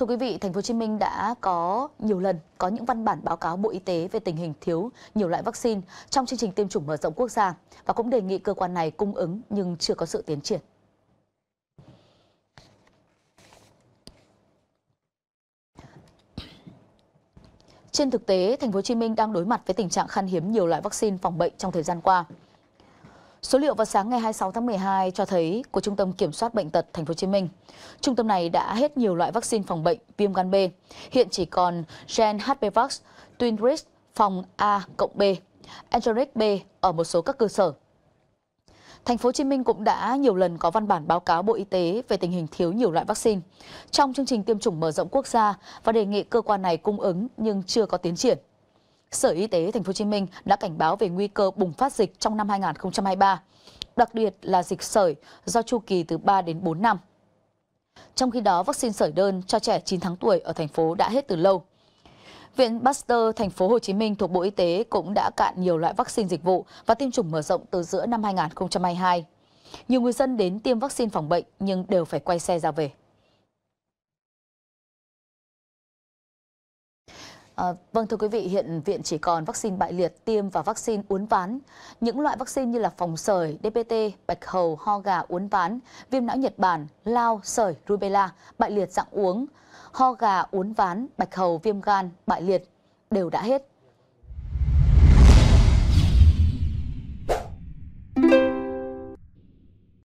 Thưa quý vị, Thành phố Hồ Chí Minh đã có nhiều lần có những văn bản báo cáo Bộ Y tế về tình hình thiếu nhiều loại vaccine trong chương trình tiêm chủng mở rộng quốc gia và cũng đề nghị cơ quan này cung ứng nhưng chưa có sự tiến triển. Trên thực tế, Thành phố Hồ Chí Minh đang đối mặt với tình trạng khan hiếm nhiều loại vaccine phòng bệnh trong thời gian qua. Số liệu vào sáng ngày 26 tháng 12 cho thấy của Trung tâm Kiểm soát Bệnh tật Thành phố Hồ Chí Minh, trung tâm này đã hết nhiều loại vaccine phòng bệnh viêm gan B. Hiện chỉ còn Gen HPVax, Twinrix, phòng A cộng B, Angelix B ở một số các cơ sở. Thành phố Hồ Chí Minh cũng đã nhiều lần có văn bản báo cáo Bộ Y tế về tình hình thiếu nhiều loại vaccine trong chương trình tiêm chủng mở rộng quốc gia và đề nghị cơ quan này cung ứng nhưng chưa có tiến triển. Sở Y tế Thành phố Hồ Chí Minh đã cảnh báo về nguy cơ bùng phát dịch trong năm 2023, đặc biệt là dịch sởi do chu kỳ từ 3 đến 4 năm. Trong khi đó, vaccine sởi đơn cho trẻ 9 tháng tuổi ở thành phố đã hết từ lâu. Viện Pasteur Thành phố Hồ Chí Minh thuộc Bộ Y tế cũng đã cạn nhiều loại vaccine dịch vụ và tiêm chủng mở rộng từ giữa năm 2022. Nhiều người dân đến tiêm vaccine phòng bệnh nhưng đều phải quay xe ra về. À, vâng thưa quý vị, hiện viện chỉ còn vaccine bại liệt, tiêm và vaccine uốn ván. Những loại vaccine như là phòng sởi, DPT, bạch hầu, ho gà uốn ván, viêm não Nhật Bản, lao, sởi, rubella, bại liệt dạng uống, ho gà uốn ván, bạch hầu, viêm gan, bại liệt đều đã hết.